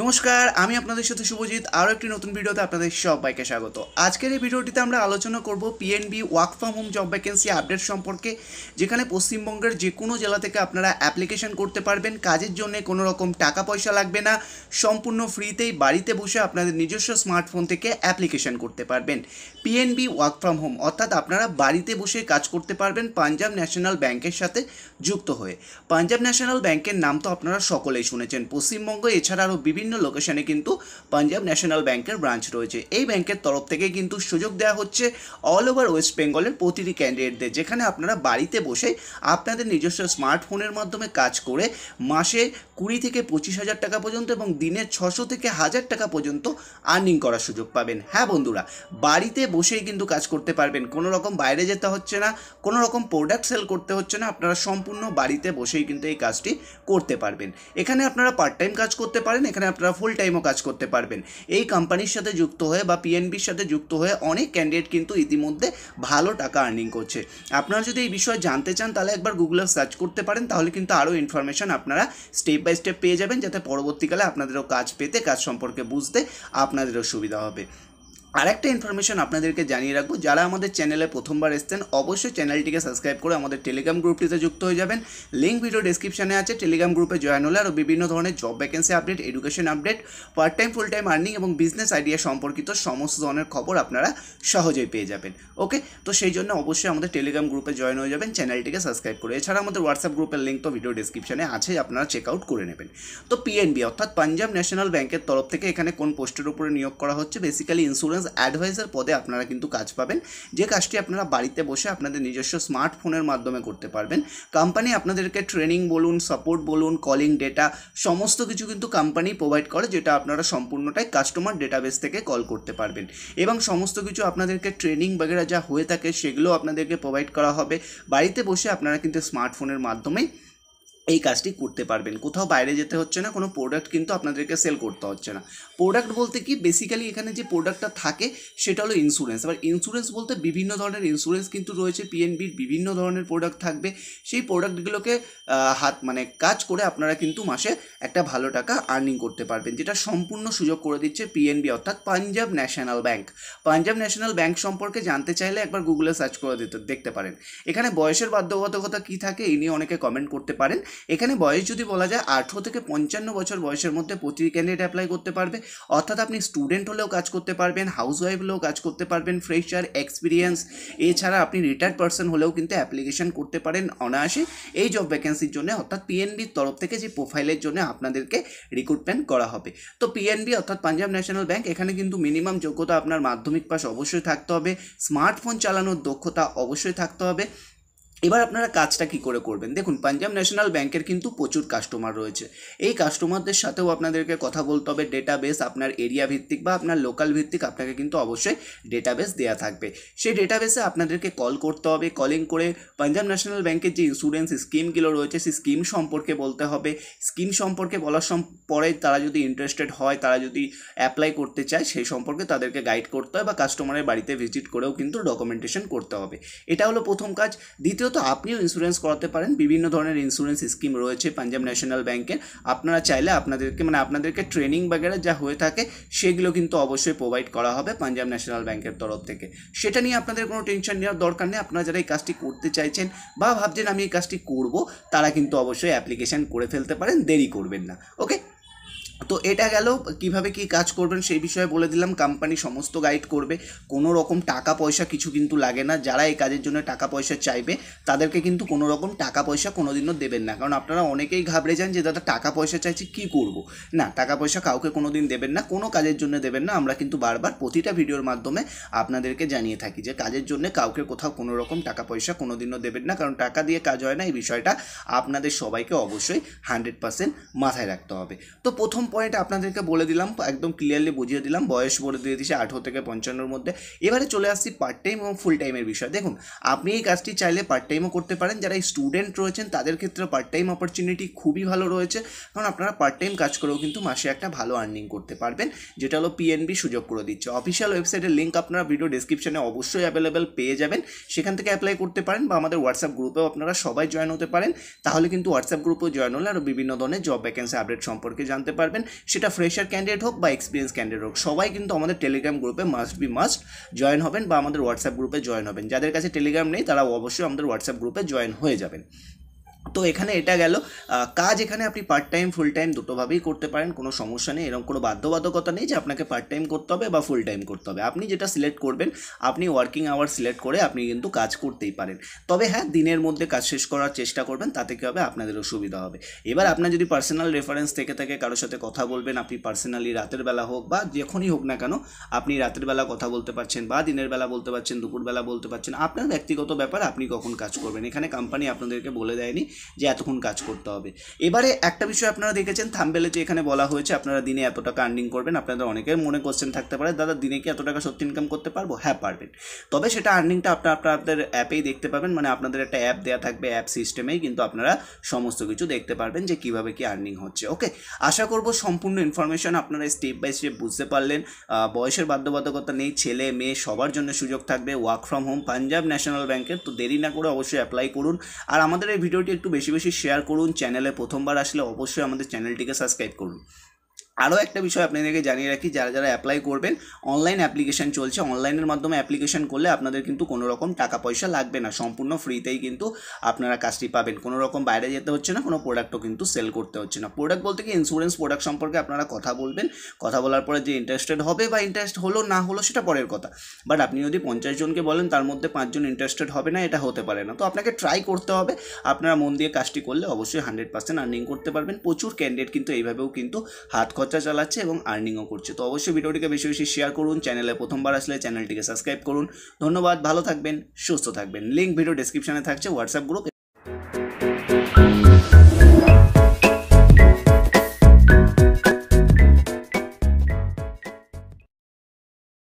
নমস্কার আমি আপনাদের সাথে শুভজিৎ আরও একটি নতুন ভিডিওতে আপনাদের সবাইকে স্বাগত আজকের এই ভিডিওটিতে আমরা আলোচনা করব PNB work from home job vacancy update সম্পর্কে যেখানে পশ্চিমবঙ্গের যে কোনো জেলা থেকে আপনারা অ্যাপ্লিকেশন করতে পারবেন কাজের জন্য কোনো রকম টাকা পয়সা লাগবে না সম্পূর্ণ ফ্রিতেই বাড়িতে বসে আপনাদের নিজস্ব স্মার্টফোন থেকে অ্যাপ্লিকেশন করতে পারবেন পিএনবি ওয়ার্ক ফ্রম হোম অর্থাৎ আপনারা বাড়িতে বসে কাজ করতে পারবেন পাঞ্জাব ন্যাশনাল ব্যাংকের সাথে যুক্ত হয়ে পাঞ্জাব ন্যাশনাল ব্যাংকের নাম তো আপনারা সকলেই শুনেছেন পশ্চিমবঙ্গ এছাড়া আরও বিভিন্ন বিভিন্ন লোকেশনে কিন্তু পাঞ্জাব ন্যাশনাল ব্যাংকের ব্রাঞ্চ রয়েছে এই ব্যাংকের তরফ থেকে কিন্তু সুযোগ দেওয়া হচ্ছে অল ওভার ওয়েস্ট বেঙ্গলের প্রতিটি ক্যান্ডিডেটদের যেখানে আপনারা বাড়িতে বসে আপনাদের নিজস্ব স্মার্টফোনের মাধ্যমে কাজ করে মাসে কুড়ি থেকে পঁচিশ হাজার টাকা পর্যন্ত এবং দিনে ছশো থেকে হাজার টাকা পর্যন্ত আর্নিং করার সুযোগ পাবেন হ্যাঁ বন্ধুরা বাড়িতে বসেই কিন্তু কাজ করতে পারবেন কোনো রকম বাইরে যেতে হচ্ছে না কোনো রকম প্রোডাক্ট সেল করতে হচ্ছে না আপনারা সম্পূর্ণ বাড়িতে বসেই কিন্তু এই কাজটি করতে পারবেন এখানে আপনারা পার্ট টাইম কাজ করতে পারেন এখানে আপনারা ফুল টাইমও কাজ করতে পারবেন এই কোম্পানির সাথে যুক্ত হয়ে বা পিএনবির সাথে যুক্ত হয়ে অনেক ক্যান্ডিডেট কিন্তু ইতিমধ্যে ভালো টাকা আর্নিং করছে আপনারা যদি এই বিষয়ে জানতে চান তাহলে একবার গুগলে সার্চ করতে পারেন তাহলে কিন্তু আরও ইনফরমেশান আপনারা স্টেপ বাই স্টেপ পেয়ে যাবেন যাতে পরবর্তীকালে আপনাদেরও কাজ পেতে কাজ সম্পর্কে বুঝতে আপনাদেরও সুবিধা হবে আরেকটা ইনফরমেশন আপনাদেরকে জানিয়ে রাখবো যারা আমাদের চ্যানেলে প্রথমবার এসছেন অবশ্যই চ্যানেলটিকে সাবস্ক্রাইব করে আমাদের টেলিগ্রাম গ্রুপটিতে যুক্ত হয়ে যাবেন লিঙ্ক ভিডিও ডিসক্রিপশানে আছে টেলিগ্রাম গ্রুপে জয়েন হলে আরও বিভিন্ন ধরনের job vacancy update education update part time full time earning এবং বিজনেস আইডিয়া সম্পর্কিত সমস্ত ধরনের খবর আপনারা সহজেই পেয়ে যাবেন ওকে তো সেই জন্য অবশ্যই আমাদের টেলিগ্রাম গ্রুপে জয়েন হয়ে যাবেন চ্যানেলটিকে সাবস্ক্রাইব করে এছাড়া আমাদের হোয়াটসঅ্যাপ গ্রুপের লিঙ্ক তো ভিডিও ডিসক্রিপশানে আছে আপনারা চেক আউট করে নেবেন তো পিএনবি অর্থাৎ পাঞ্জাব ন্যাশনাল ব্যাংকের তরফ থেকে এখানে কোন পোস্টের উপরে নিয়োগ করা হচ্ছে বেসিক্যালি ইন্স্যুরেন্স বিজনেস অ্যাডভাইজার পদে আপনারা কিন্তু কাজ পাবেন যে কাজটি আপনারা বাড়িতে বসে আপনাদের নিজস্ব স্মার্টফোনের মাধ্যমে করতে পারবেন কোম্পানি আপনাদেরকে ট্রেনিং বলুন সাপোর্ট বলুন কলিং ডেটা সমস্ত কিছু কিন্তু কোম্পানি প্রোভাইড করে যেটা আপনারা সম্পূর্ণটাই কাস্টমার ডেটাবেস থেকে কল করতে পারবেন এবং সমস্ত কিছু আপনাদেরকে ট্রেনিং বগেরা যা হয়ে থাকে সেগুলো আপনাদেরকে প্রোভাইড করা হবে বাড়িতে বসে আপনারা কিন্তু স্মার্টফোনের মাধ্যমেই এই কাজটি করতে পারবেন কোথাও বাইরে যেতে হচ্ছে না কোনো প্রোডাক্ট কিন্তু আপনাদেরকে সেল করতে হচ্ছে না প্রোডাক্ট বলতে কি বেসিক্যালি এখানে যে প্রোডাক্টটা থাকে সেটা হলো ইন্স্যুরেন্স এবার ইন্স্যুরেন্স বলতে বিভিন্ন ধরনের ইন্স্যুরেন্স কিন্তু রয়েছে পিএনবির বিভিন্ন ধরনের প্রোডাক্ট থাকবে সেই প্রোডাক্টগুলোকে হাত মানে কাজ করে আপনারা কিন্তু মাসে একটা ভালো টাকা আর্নিং করতে পারবেন যেটা সম্পূর্ণ সুযোগ করে দিচ্ছে পিএনবি অর্থাৎ পাঞ্জাব ন্যাশনাল ব্যাংক পাঞ্জাব ন্যাশনাল ব্যাংক সম্পর্কে জানতে চাইলে একবার গুগলে সার্চ করে দিতে দেখতে পারেন এখানে বয়সের বাধ্যবাধকতা কী থাকে এই নিয়ে অনেকে কমেন্ট করতে পারেন এখানে বয়স যদি বলা যায় আঠেরো থেকে পঞ্চান্ন বছর বয়সের মধ্যে প্রতি ক্যান্ডিডেট অ্যাপ্লাই করতে পারবে অর্থাৎ আপনি স্টুডেন্ট হলেও কাজ করতে পারবেন হাউস ওয়াইফ হলেও কাজ করতে পারবেন ফ্রেশার এক্সপিরিয়েন্স এছাড়া আপনি রিটায়ার্ড পার্সন হলেও কিন্তু অ্যাপ্লিকেশন করতে পারেন অনায়াসে এই জব ভ্যাকেন্সির জন্য অর্থাৎ পিএনবির তরফ থেকে যে প্রোফাইলের জন্য আপনাদেরকে রিক্রুটমেন্ট করা হবে তো পিএনবি অর্থাৎ পাঞ্জাব ন্যাশনাল ব্যাংক এখানে কিন্তু মিনিমাম যোগ্যতা আপনার মাধ্যমিক পাস অবশ্যই থাকতে হবে স্মার্টফোন চালানোর দক্ষতা অবশ্যই থাকতে হবে এবার আপনারা কাজটা কি করে করবেন দেখুন পাঞ্জাব ন্যাশনাল ব্যাংকের কিন্তু প্রচুর কাস্টমার রয়েছে এই কাস্টমারদের সাথেও আপনাদেরকে কথা বলতে হবে ডেটাবেস আপনার এরিয়া ভিত্তিক বা আপনার লোকাল ভিত্তিক আপনাকে কিন্তু অবশ্যই ডেটাবেস দেওয়া থাকবে সেই ডেটাবেসে আপনাদেরকে কল করতে হবে কলিং করে পাঞ্জাব ন্যাশনাল ব্যাংকের যে ইন্স্যুরেন্স স্কিমগুলো রয়েছে সেই স্কিম সম্পর্কে বলতে হবে স্কিম সম্পর্কে বলার পরে তারা যদি ইন্টারেস্টেড হয় তারা যদি অ্যাপ্লাই করতে চায় সেই সম্পর্কে তাদেরকে গাইড করতে হয় বা কাস্টমারের বাড়িতে ভিজিট করেও কিন্তু ডকুমেন্টেশন করতে হবে এটা হলো প্রথম কাজ দ্বিতীয় তো আপনিও ইন্স্যুরেন্স করাতে পারেন বিভিন্ন ধরনের ইন্স্যুরেন্স স্কিম রয়েছে পাঞ্জাব ন্যাশনাল ব্যাংকের আপনারা চাইলে আপনাদেরকে মানে আপনাদেরকে ট্রেনিং বাগেরা যা হয়ে থাকে সেগুলো কিন্তু অবশ্যই প্রোভাইড করা হবে পাঞ্জাব ন্যাশনাল ব্যাংকের তরফ থেকে সেটা নিয়ে আপনাদের কোনো টেনশন নেওয়ার দরকার নেই আপনারা যারা এই কাজটি করতে চাইছেন বা ভাবছেন আমি এই কাজটি করব তারা কিন্তু অবশ্যই অ্যাপ্লিকেশান করে ফেলতে পারেন দেরি করবেন না ওকে তো এটা গেল কিভাবে কি কাজ করবেন সেই বিষয়ে বলে দিলাম কোম্পানি সমস্ত গাইড করবে কোনো রকম টাকা পয়সা কিছু কিন্তু লাগে না যারা এই কাজের জন্য টাকা পয়সা চাইবে তাদেরকে কিন্তু কোনো রকম টাকা পয়সা কোনো দিনও দেবেন না কারণ আপনারা অনেকেই ঘাবড়ে যান যে দাদা টাকা পয়সা চাইছি কি করব না টাকা পয়সা কাউকে কোনো দিন দেবেন না কোনো কাজের জন্য দেবেন না আমরা কিন্তু বারবার প্রতিটা ভিডিওর মাধ্যমে আপনাদেরকে জানিয়ে থাকি যে কাজের জন্য কাউকে কোথাও কোনো রকম টাকা পয়সা কোনো দিনও দেবেন না কারণ টাকা দিয়ে কাজ হয় না এই বিষয়টা আপনাদের সবাইকে অবশ্যই হান্ড্রেড পার্সেন্ট মাথায় রাখতে হবে তো প্রথম পয়েন্ট আপনাদেরকে বলে দিলাম একদম ক্লিয়ারলি বুঝিয়ে দিলাম বয়স বলে দিয়ে দিচ্ছে আঠেরো থেকে পঞ্চান্নর মধ্যে এবারে চলে আসছি পার্ট টাইম এবং ফুল টাইমের বিষয় দেখুন আপনি এই কাজটি চাইলে পার্ট টাইমও করতে পারেন যারা স্টুডেন্ট রয়েছেন তাদের ক্ষেত্রে পার্ট টাইম অপরচুনিটি খুবই ভালো রয়েছে কারণ আপনারা পার্ট টাইম কাজ করেও কিন্তু মাসে একটা ভালো আর্নিং করতে পারবেন যেটা হলো পিএনবি সুযোগ করে দিচ্ছে অফিসিয়াল ওয়েবসাইটের লিঙ্ক আপনারা ভিডিও ডিসক্রিপশনে অবশ্যই অ্যাভেলেবেল পেয়ে যাবেন সেখান থেকে অ্যাপ্লাই করতে পারেন বা আমাদের হোয়াটসঅ্যাপ গ্রুপেও আপনারা সবাই জয়েন হতে পারেন তাহলে কিন্তু হোয়াটসঅ্যাপ গ্রুপেও জয়েন হলে আরও বিভিন্ন ধরনের জব ভ্যাকেন্সি আপডেট সম্পর্কে জানতে পারবেন সেটা ফ্রেশার ক্যান্ডিডেট হোক বা এক্সপিরিয়েন্স ক্যান্ডিডেট হোক সবাই কিন্তু আমাদের টেলিগ্রাম গ্রুপে মাস্ট বি মাস্ট জয়েন হবেন বা আমাদের হোয়াটসঅ্যাপ গ্রুপে জয়েন হবেন যাদের কাছে টেলিগ্রাম নেই তারা অবশ্যই আমাদের হোয়াটসঅ্যাপ গ্রুপে জয়েন হয়ে যাবেন তো এখানে এটা গেল কাজ এখানে আপনি পার্ট টাইম ফুল টাইম দুটোভাবেই করতে পারেন কোনো সমস্যা নেই এরকম কোনো বাধ্যবাধকতা নেই যে আপনাকে পার্ট টাইম করতে হবে বা ফুল টাইম করতে হবে আপনি যেটা সিলেক্ট করবেন আপনি ওয়ার্কিং আওয়ার সিলেক্ট করে আপনি কিন্তু কাজ করতেই পারেন তবে হ্যাঁ দিনের মধ্যে কাজ শেষ করার চেষ্টা করবেন তাতে কী হবে আপনাদেরও সুবিধা হবে এবার আপনার যদি পার্সোনাল রেফারেন্স থেকে থাকে কারোর সাথে কথা বলবেন আপনি পার্সোনালি রাতের বেলা হোক বা যখনই হোক না কেন আপনি রাতের বেলা কথা বলতে পারছেন বা দিনের বেলা বলতে পারছেন দুপুরবেলা বলতে পারছেন আপনার ব্যক্তিগত ব্যাপার আপনি কখন কাজ করবেন এখানে কোম্পানি আপনাদেরকে বলে দেয়নি যে এতক্ষণ কাজ করতে হবে এবারে একটা বিষয় আপনারা দেখেছেন থাম্বেলে যে এখানে বলা হয়েছে আপনারা দিনে এত টাকা আর্নিং করবেন আপনাদের অনেকের মনে কোশ্চেন থাকতে পারে দাদা দিনে কি এত টাকা সত্যি ইনকাম করতে পারবো হ্যাঁ পারবেন তবে সেটা আর্নিংটা আপনার আপনাদের অ্যাপেই দেখতে পাবেন মানে আপনাদের একটা অ্যাপ দেওয়া থাকবে অ্যাপ সিস্টেমেই কিন্তু আপনারা সমস্ত কিছু দেখতে পারবেন যে কিভাবে কি আর্নিং হচ্ছে ওকে আশা করব সম্পূর্ণ ইনফরমেশন আপনারা স্টেপ বাই স্টেপ বুঝতে পারলেন বয়সের বাধ্যবাধকতা নেই ছেলে মেয়ে সবার জন্য সুযোগ থাকবে work from home Punjab National ব্যাংকের তো দেরি না করে অবশ্যই অ্যাপ্লাই করুন আর আমাদের এই ভিডিওটি একটু বেশি বেশি শেয়ার করুন চ্যানেলে প্রথমবার আসলে অবশ্যই আমাদের চ্যানেলটিকে সাবস্ক্রাইব করুন আরও একটা বিষয় আপনাদেরকে জানিয়ে রাখি যারা যারা অ্যাপ্লাই করবেন অনলাইন অ্যাপ্লিকেশান চলছে অনলাইনের মাধ্যমে অ্যাপ্লিকেশান করলে আপনাদের কিন্তু কোনো রকম টাকা পয়সা লাগবে না সম্পূর্ণ ফ্রিতেই কিন্তু আপনারা কাজটি পাবেন কোনো রকম বাইরে যেতে হচ্ছে না কোনো প্রোডাক্টও কিন্তু সেল করতে হচ্ছে না প্রোডাক্ট বলতে কি ইন্স্যুরেন্স প্রোডাক্ট সম্পর্কে আপনারা কথা বলবেন কথা বলার পরে যে ইন্টারেস্টেড হবে বা ইন্টারেস্ট হলো না হলো সেটা পরের কথা বাট আপনি যদি পঞ্চাশ জনকে বলেন তার মধ্যে পাঁচজন ইন্টারেস্টেড হবে না এটা হতে পারে না তো আপনাকে ট্রাই করতে হবে আপনারা মন দিয়ে কাজটি করলে অবশ্যই হান্ড্রেড পার্সেন্ট আর্নিং করতে পারবেন প্রচুর ক্যান্ডিডেট কিন্তু এইভাবেও কিন্তু হাত খরচা চালাচ্ছে এবং আর্নিংও করছে তো অবশ্যই ভিডিওটিকে বেশি বেশি শেয়ার করুন চ্যানেলে প্রথমবার আসলে চ্যানেলটিকে সাবস্ক্রাইব করুন ধন্যবাদ ভালো থাকবেন সুস্থ থাকবেন লিঙ্ক ভিডিও ডিসক্রিপশানে থাকছে হোয়াটসঅ্যাপ গ্রুপ